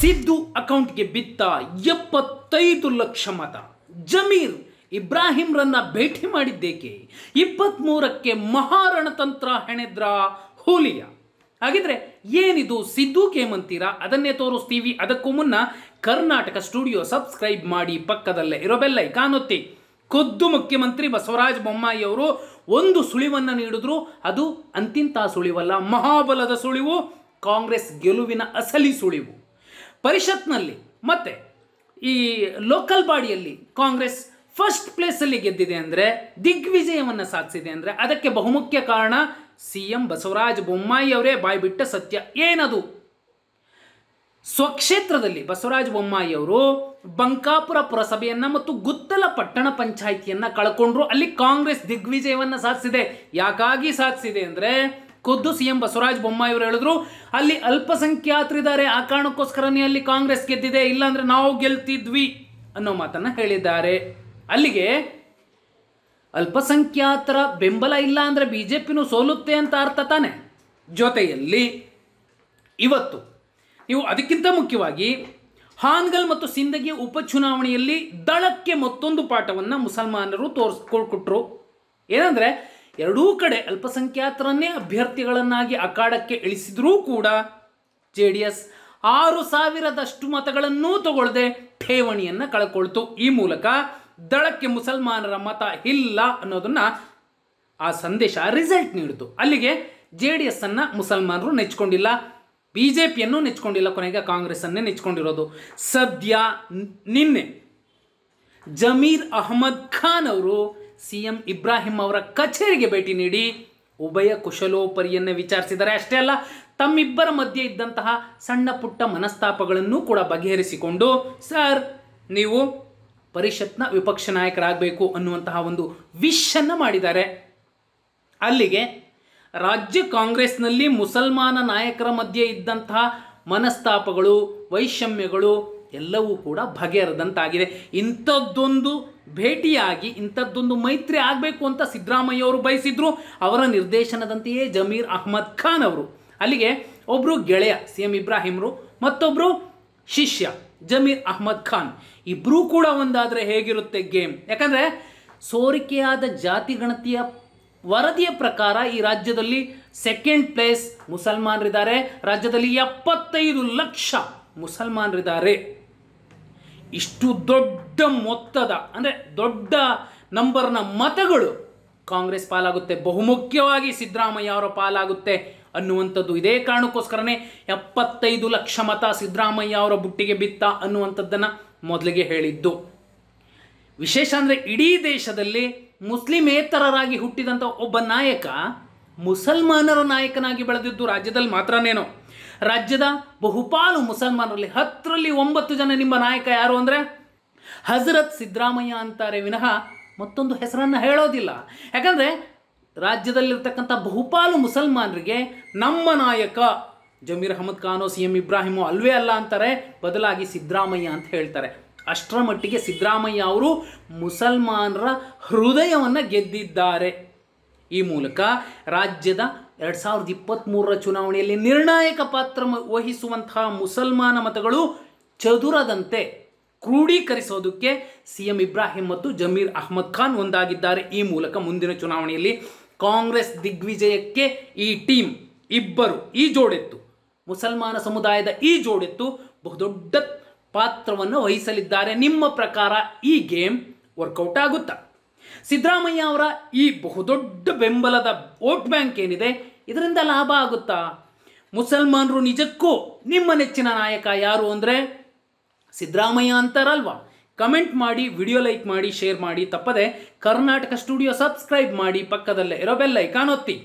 ಸಿದ್ದು ಅಕೌಂಟ್ಗೆ ಬಿತ್ತ ಎಪ್ಪತ್ತೈದು ಲಕ್ಷ ಮತ ಜಮೀರ್ ಇಬ್ರಾಹಿಂರನ್ನ ಭೇಟಿ ಮಾಡಿದ್ದೇಕೆ ಇಪ್ಪತ್ತ್ಮೂರಕ್ಕೆ ಮಹಾರಣತಂತ್ರ ಹೆಣೆದ್ರ ಹೋಲಿಯ ಹಾಗಿದ್ರೆ ಏನಿದು ಸಿದ್ದು ಗೇಮ್ ಅದನ್ನೇ ತೋರಿಸ್ತೀವಿ ಅದಕ್ಕೂ ಮುನ್ನ ಕರ್ನಾಟಕ ಸ್ಟುಡಿಯೋ ಸಬ್ಸ್ಕ್ರೈಬ್ ಮಾಡಿ ಪಕ್ಕದಲ್ಲೇ ಇರೋ ಬೆಲ್ಲ ಕಾಣುತ್ತಿ ಖುದ್ದು ಮುಖ್ಯಮಂತ್ರಿ ಬಸವರಾಜ ಬೊಮ್ಮಾಯಿ ಅವರು ಒಂದು ಸುಳಿವನ್ನು ನೀಡಿದ್ರು ಅದು ಅಂತಿಂತ ಸುಳಿವಲ್ಲ ಮಹಾಬಲದ ಸುಳಿವು ಕಾಂಗ್ರೆಸ್ ಗೆಲುವಿನ ಅಸಲಿ ಸುಳಿವು ಪರಿಷತ್ನಲ್ಲಿ ಮತ್ತೆ ಈ ಲೋಕಲ್ ಬಾಡಿಯಲ್ಲಿ ಕಾಂಗ್ರೆಸ್ ಫಸ್ಟ್ ಪ್ಲೇಸಲ್ಲಿ ಗೆದ್ದಿದೆ ಅಂದರೆ ದಿಗ್ವಿಜಯವನ್ನು ಸಾಧಿಸಿದೆ ಅಂದರೆ ಅದಕ್ಕೆ ಬಹುಮುಖ್ಯ ಕಾರಣ ಸಿ ಎಂ ಬಸವರಾಜ ಬೊಮ್ಮಾಯಿ ಅವರೇ ಬಾಯ್ಬಿಟ್ಟ ಸತ್ಯ ಏನದು ಸ್ವಕ್ಷೇತ್ರದಲ್ಲಿ ಬಸವರಾಜ ಬೊಮ್ಮಾಯಿ ಅವರು ಬಂಕಾಪುರ ಪುರಸಭೆಯನ್ನು ಮತ್ತು ಗುತ್ತಲ ಪಟ್ಟಣ ಪಂಚಾಯಿತಿಯನ್ನು ಕಳ್ಕೊಂಡ್ರು ಅಲ್ಲಿ ಕಾಂಗ್ರೆಸ್ ದಿಗ್ವಿಜಯವನ್ನು ಸಾಧಿಸಿದೆ ಯಾಕಾಗಿ ಸಾಧಿಸಿದೆ ಅಂದರೆ ಖುದ್ದು ಎಂ ಬಸವರಾಜ ಬೊಮ್ಮಾಯಿ ಅವರು ಹೇಳಿದ್ರು ಅಲ್ಲಿ ಅಲ್ಪಸಂಖ್ಯಾತರಿದ್ದಾರೆ ಆ ಕಾರಣಕ್ಕೋಸ್ಕರನೇ ಅಲ್ಲಿ ಕಾಂಗ್ರೆಸ್ ಗೆದ್ದಿದೆ ಇಲ್ಲಾಂದ್ರೆ ನಾವು ಗೆಲ್ತಿದ್ವಿ ಅನ್ನೋ ಮಾತನ್ನು ಹೇಳಿದ್ದಾರೆ ಅಲ್ಲಿಗೆ ಅಲ್ಪಸಂಖ್ಯಾತರ ಬೆಂಬಲ ಇಲ್ಲ ಅಂದ್ರೆ ಬಿ ಜೆ ಪಿನೂ ಸೋಲುತ್ತೆ ಅಂತ ಅರ್ಥ ತಾನೆ ಜೊತೆಯಲ್ಲಿ ಇವತ್ತು ನೀವು ಅದಕ್ಕಿಂತ ಮುಖ್ಯವಾಗಿ ಹಾನ್ಗಲ್ ಮತ್ತು ಸಿಂದಗಿ ಉಪಚುನಾವಣೆಯಲ್ಲಿ ದಳಕ್ಕೆ ಮತ್ತೊಂದು ಪಾಠವನ್ನು ಮುಸಲ್ಮಾನರು ತೋರಿಸ್ಕೊಟ್ರು ಏನಂದರೆ ಎರಡೂ ಕಡೆ ಅಲ್ಪಸಂಖ್ಯಾತರನ್ನೇ ಅಭ್ಯರ್ಥಿಗಳನ್ನಾಗಿ ಅಖಾಡಕ್ಕೆ ಇಳಿಸಿದ್ರೂ ಕೂಡ ಜೆ ಡಿ ಎಸ್ ಆರು ಸಾವಿರದಷ್ಟು ಮತಗಳನ್ನೂ ತಗೊಳ್ಳದೆ ಠೇವಣಿಯನ್ನು ಕಳ್ಕೊಳ್ತು ಈ ಮೂಲಕ ದಳಕ್ಕೆ ಮುಸಲ್ಮಾನರ ಮತ ಇಲ್ಲ ಅನ್ನೋದನ್ನು ಆ ಸಂದೇಶ ರಿಸಲ್ಟ್ ನೀಡಿತು ಅಲ್ಲಿಗೆ ಜೆ ಡಿ ಎಸ್ ಅನ್ನು ಮುಸಲ್ಮಾನರು ನೆಚ್ಕೊಂಡಿಲ್ಲ ಬಿ ಜೆ ಪಿಯನ್ನು ನೆಚ್ಕೊಂಡಿಲ್ಲ ಕೊನೆಗೆ ಕಾಂಗ್ರೆಸ್ಸನ್ನೇ ನೆಚ್ಕೊಂಡಿರೋದು ಸದ್ಯ ನಿನ್ನೆ ಜಮೀರ್ ಅಹಮದ್ ಖಾನ್ ಅವರು ಸಿಎಂ ಇಬ್ರಾಹಿಂ ಅವರ ಕಚೇರಿಗೆ ಭೇಟಿ ನೀಡಿ ಉಭಯ ಕುಶಲೋಪರಿಯನ್ನು ವಿಚಾರಿಸಿದರೆ ಅಷ್ಟೇ ಅಲ್ಲ ತಮ್ಮಿಬ್ಬರ ಮಧ್ಯೆ ಇದ್ದಂತಹ ಸಣ್ಣ ಪುಟ್ಟ ಮನಸ್ತಾಪಗಳನ್ನು ಕೂಡ ಬಗೆಹರಿಸಿಕೊಂಡು ಸರ್ ನೀವು ಪರಿಷತ್ನ ವಿಪಕ್ಷ ನಾಯಕರಾಗಬೇಕು ಅನ್ನುವಂತಹ ಒಂದು ವಿಶನ್ನು ಮಾಡಿದ್ದಾರೆ ಅಲ್ಲಿಗೆ ರಾಜ್ಯ ಕಾಂಗ್ರೆಸ್ನಲ್ಲಿ ಮುಸಲ್ಮಾನ ನಾಯಕರ ಮಧ್ಯೆ ಇದ್ದಂತಹ ಮನಸ್ತಾಪಗಳು ವೈಷಮ್ಯಗಳು ಎಲ್ಲವೂ ಕೂಡ ಬಗೆಹರದಂತಾಗಿದೆ ಇಂಥದ್ದೊಂದು ಭೇಟಿಯಾಗಿ ಇಂಥದ್ದೊಂದು ಮೈತ್ರಿ ಆಗಬೇಕು ಅಂತ ಸಿದ್ದರಾಮಯ್ಯ ಅವರು ಬಯಸಿದ್ರು ಅವರ ನಿರ್ದೇಶನದಂತೆಯೇ ಜಮೀರ್ ಅಹ್ಮದ್ ಖಾನ್ ಅವರು ಅಲ್ಲಿಗೆ ಒಬ್ಬರು ಗೆಳೆಯ ಸಿ ಎಂ ಇಬ್ರಾಹಿಮ್ರು ಮತ್ತೊಬ್ಬರು ಶಿಷ್ಯ ಜಮೀರ್ ಅಹ್ಮದ್ ಖಾನ್ ಇಬ್ಬರೂ ಕೂಡ ಒಂದಾದರೆ ಹೇಗಿರುತ್ತೆ ಗೇಮ್ ಯಾಕಂದರೆ ಸೋರಿಕೆಯಾದ ಜಾತಿ ಗಣತಿಯ ವರದಿಯ ಪ್ರಕಾರ ಈ ರಾಜ್ಯದಲ್ಲಿ ಸೆಕೆಂಡ್ ಪ್ಲೇಸ್ ಮುಸಲ್ಮಾನರಿದ್ದಾರೆ ರಾಜ್ಯದಲ್ಲಿ ಎಪ್ಪತ್ತೈದು ಲಕ್ಷ ಮುಸಲ್ಮಾನರಿದ್ದಾರೆ ಇಷ್ಟು ದೊಡ್ಡ ಮೊತ್ತದ ಅಂದರೆ ದೊಡ್ಡ ನಂಬರ್ನ ಮತಗಳು ಕಾಂಗ್ರೆಸ್ ಪಾಲಾಗುತ್ತೆ ಬಹುಮುಖ್ಯವಾಗಿ ಸಿದ್ದರಾಮಯ್ಯ ಅವರ ಪಾಲಾಗುತ್ತೆ ಅನ್ನುವಂಥದ್ದು ಇದೇ ಕಾರಣಕ್ಕೋಸ್ಕರನೇ ಎಪ್ಪತ್ತೈದು ಲಕ್ಷ ಮತ ಸಿದ್ದರಾಮಯ್ಯ ಅವರ ಬುಟ್ಟಿಗೆ ಬಿತ್ತ ಅನ್ನುವಂಥದ್ದನ್ನು ಮೊದಲಿಗೆ ಹೇಳಿದ್ದು ವಿಶೇಷ ಅಂದರೆ ಇಡೀ ದೇಶದಲ್ಲಿ ಮುಸ್ಲಿಮೇತರರಾಗಿ ಹುಟ್ಟಿದಂಥ ಒಬ್ಬ ನಾಯಕ ಮುಸಲ್ಮಾನರ ನಾಯಕನಾಗಿ ಬೆಳೆದಿದ್ದು ರಾಜ್ಯದಲ್ಲಿ ಮಾತ್ರನೇನೋ ರಾಜ್ಯದ ಬಹುಪಾಲು ಮುಸಲ್ಮಾನರಲ್ಲಿ ಹತ್ತರಲ್ಲಿ ಒಂಬತ್ತು ಜನ ನಿಮ್ಮ ನಾಯಕ ಯಾರು ಅಂದರೆ ಹಜರತ್ ಸಿದ್ದರಾಮಯ್ಯ ಅಂತಾರೆ ವಿನಃ ಮತ್ತೊಂದು ಹೆಸರನ್ನು ಹೇಳೋದಿಲ್ಲ ಯಾಕಂದರೆ ರಾಜ್ಯದಲ್ಲಿರ್ತಕ್ಕಂಥ ಬಹುಪಾಲು ಮುಸಲ್ಮಾನರಿಗೆ ನಮ್ಮ ನಾಯಕ ಜಮೀರ್ ಅಹಮದ್ ಖಾನೋ ಸಿ ಎಂ ಇಬ್ರಾಹಿಮೋ ಅಲ್ವೇ ಅಲ್ಲ ಅಂತಾರೆ ಬದಲಾಗಿ ಸಿದ್ದರಾಮಯ್ಯ ಅಂತ ಹೇಳ್ತಾರೆ ಅಷ್ಟರ ಮಟ್ಟಿಗೆ ಸಿದ್ದರಾಮಯ್ಯ ಅವರು ಮುಸಲ್ಮಾನರ ಹೃದಯವನ್ನು ಗೆದ್ದಿದ್ದಾರೆ ಈ ಮೂಲಕ ರಾಜ್ಯದ ಎರಡು ಸಾವಿರದ ಇಪ್ಪತ್ತ್ಮೂರರ ಚುನಾವಣೆಯಲ್ಲಿ ನಿರ್ಣಾಯಕ ಪಾತ್ರ ವಹಿಸುವಂತಹ ಮುಸಲ್ಮಾನ ಮತಗಳು ಚದುರದಂತೆ ಕ್ರೋಢೀಕರಿಸೋದಕ್ಕೆ ಸಿ ಎಂ ಇಬ್ರಾಹಿಂ ಮತ್ತು ಜಮೀರ್ ಅಹ್ಮದ್ ಖಾನ್ ಒಂದಾಗಿದ್ದಾರೆ ಈ ಮೂಲಕ ಮುಂದಿನ ಚುನಾವಣೆಯಲ್ಲಿ ಕಾಂಗ್ರೆಸ್ ದಿಗ್ವಿಜಯಕ್ಕೆ ಈ ಟೀಮ್ ಇಬ್ಬರು ಈ ಜೋಡೆತ್ತು ಮುಸಲ್ಮಾನ ಸಮುದಾಯದ ಈ ಜೋಡೆತ್ತು ಬಹುದೊಡ್ಡ ಪಾತ್ರವನ್ನು ವಹಿಸಲಿದ್ದಾರೆ ನಿಮ್ಮ ಪ್ರಕಾರ ಈ ಗೇಮ್ ವರ್ಕೌಟ್ ಆಗುತ್ತಾ ಸಿದ್ದರಾಮಯ್ಯ ಅವರ ಈ ಬಹುದೊಡ್ಡ ಬೆಂಬಲದ ವೋಟ್ ಬ್ಯಾಂಕ್ ಏನಿದೆ ಇದರಿಂದ ಲಾಭ ಆಗುತ್ತಾ ಮುಸಲ್ಮಾನರು ನಿಜಕ್ಕೂ ನಿಮ್ಮ ನೆಚ್ಚಿನ ನಾಯಕ ಯಾರು ಅಂದರೆ ಸಿದ್ದರಾಮಯ್ಯ ಅಂತಾರಲ್ವಾ ಕಮೆಂಟ್ ಮಾಡಿ ವಿಡಿಯೋ ಲೈಕ್ ಮಾಡಿ ಶೇರ್ ಮಾಡಿ ತಪ್ಪದೆ ಕರ್ನಾಟಕ ಸ್ಟುಡಿಯೋ ಸಬ್ಸ್ಕ್ರೈಬ್ ಮಾಡಿ ಪಕ್ಕದಲ್ಲೇ ಇರೋ ಬೆಲ್ಲೈ ಒತ್ತಿ